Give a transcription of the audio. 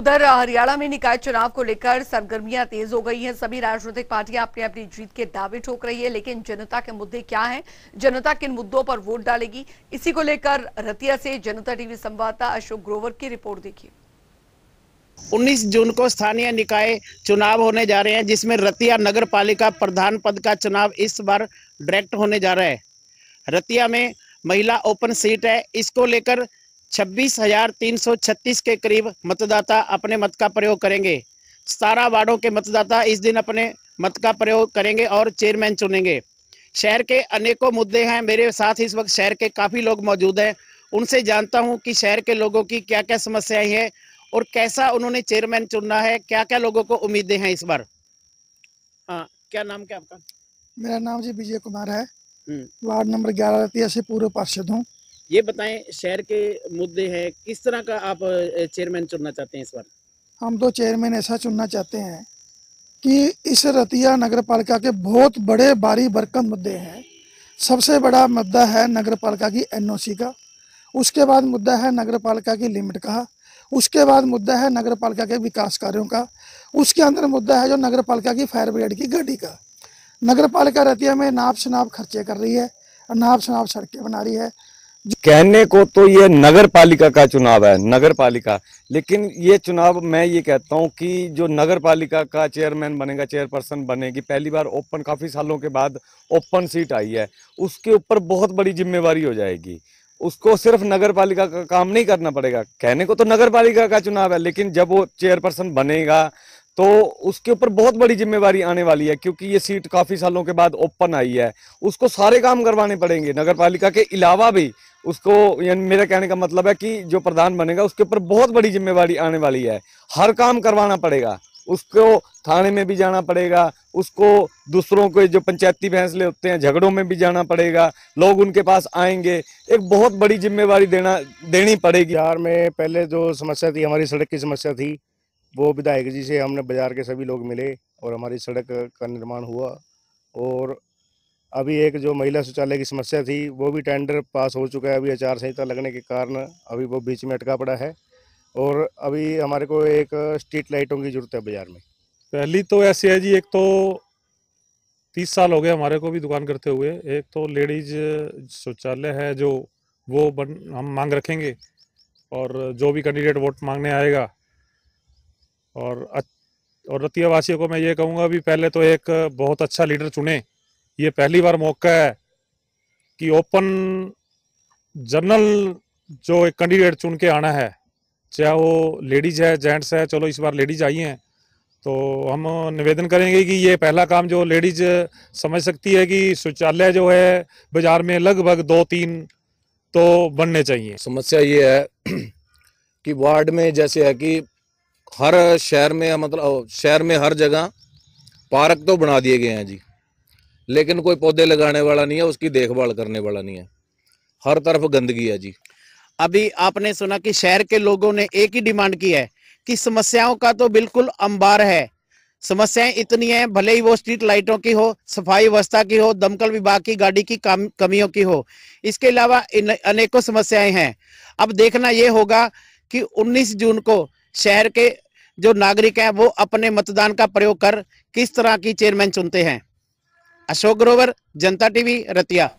उधर हरियाणा में निकाय चुनाव को लेकर सरगर्मियां तेज हो गई हैं सभी राजनीतिक पार्टियां अपनी अपनी जीत के दावे ठोक रही है लेकिन जनता के मुद्दे क्या हैं जनता किन मुद्दों पर वोट डालेगी इसी को लेकर रतिया से जनता टीवी संवाददाता अशोक ग्रोवर की रिपोर्ट देखिए 19 जून को स्थानीय निकाय चुनाव होने जा रहे हैं जिसमें रतिया नगर प्रधान पद का चुनाव इस बार डायरेक्ट होने जा रहा है रतिया में महिला ओपन सीट है इसको लेकर छब्बीस हजार तीन सौ छत्तीस के करीब मतदाता अपने मत का प्रयोग करेंगे सतारह वार्डों के मतदाता इस दिन अपने मत का प्रयोग करेंगे और चेयरमैन चुनेंगे शहर के अनेकों मुद्दे हैं मेरे साथ इस वक्त शहर के काफ़ी लोग मौजूद हैं उनसे जानता हूं कि शहर के लोगों की क्या क्या समस्याएं हैं और कैसा उन्होंने चेयरमैन चुनना है क्या क्या लोगों को उम्मीदें हैं इस बार हाँ क्या नाम क्या आपका मेरा नाम जी विजय कुमार है हम्म। वार्ड नंबर ग्यारह से पूर्व पार्षद हूँ ये बताएं शहर के मुद्दे हैं किस तरह का आप चेयरमैन चुनना चाहते हैं इस बार हम तो चेयरमैन ऐसा चुनना चाहते हैं कि इस रतिया नगर पालिका के बहुत बड़े बारी बरकत मुद्दे हैं सबसे बड़ा मुद्दा है नगर पालिका की एन का उसके बाद मुद्दा है नगर पालिका की लिमिट का उसके बाद मुद्दा है नगर पालिका के विकास कार्यों का उसके अंदर मुद्दा है जो नगर पालिका की फायर ब्रिगेड की गाड़ी का नगर पालिका रतिया में नाप शनाप खर्चे कर रही है नाप शनाप सड़कें बना रही है कहने को तो ये नगर पालिका का चुनाव है नगर पालिका लेकिन ये चुनाव मैं ये कहता हूँ कि जो नगर पालिका का चेयरमैन बनेगा चेयरपर्सन बनेगी पहली बार ओपन काफ़ी सालों के बाद ओपन सीट आई है उसके ऊपर बहुत बड़ी जिम्मेवारी हो जाएगी उसको सिर्फ नगर पालिका का काम नहीं करना पड़ेगा कहने को तो नगर पालिका का चुनाव है लेकिन जब वो चेयरपर्सन बनेगा तो उसके ऊपर बहुत बड़ी जिम्मेवारी आने वाली है क्योंकि ये सीट काफ़ी सालों के बाद ओपन आई है उसको सारे काम करवाने पड़ेंगे नगर पालिका के अलावा भी उसको यानी मेरा कहने का मतलब है कि जो प्रधान बनेगा उसके ऊपर बहुत बड़ी जिम्मेवारी आने वाली है हर काम करवाना पड़ेगा उसको थाने में भी जाना पड़ेगा उसको दूसरों के जो पंचायती फैसले होते हैं झगड़ों में भी जाना पड़ेगा लोग उनके पास आएंगे एक बहुत बड़ी जिम्मेवारी देना देनी पड़ेगी यार में पहले जो समस्या थी हमारी सड़क की समस्या थी वो विधायक जी से हमने बाज़ार के सभी लोग मिले और हमारी सड़क का निर्माण हुआ और अभी एक जो महिला शौचालय की समस्या थी वो भी टेंडर पास हो चुका है अभी आचार संहिता लगने के कारण अभी वो बीच में अटका पड़ा है और अभी हमारे को एक स्ट्रीट लाइटों की ज़रूरत है बाज़ार में पहली तो ऐसी है जी एक तो तीस साल हो गए हमारे को भी दुकान करते हुए एक तो लेडीज शौचालय है जो वो बन हम मांग रखेंगे और जो भी कैंडिडेट वोट मांगने आएगा और और रतिया वासियों को मैं ये कहूँगा भी पहले तो एक बहुत अच्छा लीडर चुने ये पहली बार मौका है कि ओपन जनरल जो एक कैंडिडेट चुन के आना है चाहे वो लेडीज है जेंट्स है चलो इस बार लेडीज आई हैं तो हम निवेदन करेंगे कि ये पहला काम जो लेडीज समझ सकती है कि शौचालय जो है बाजार में लगभग दो तीन तो बनने चाहिए समस्या ये है कि वार्ड में जैसे है कि हर शहर में मतलब शहर में हर जगह पार्क तो बना दिए गए हैं जी लेकिन कोई पौधे लगाने वाला नहीं है उसकी देखभाल करने वाला नहीं है हर तरफ गंदगी है जी अभी आपने सुना कि शहर के लोगों ने एक ही डिमांड की है कि समस्याओं का तो बिल्कुल अंबार है समस्याएं इतनी हैं भले ही वो स्ट्रीट लाइटों की हो सफाई व्यवस्था की हो दमकल विभाग की गाड़ी की कम, कमियों की हो इसके अलावा अनेकों समस्याएं हैं अब देखना ये होगा कि 19 जून को शहर के जो नागरिक हैं वो अपने मतदान का प्रयोग कर किस तरह की चेयरमैन चुनते हैं अशोक ग्रोवर जनता टीवी रतिया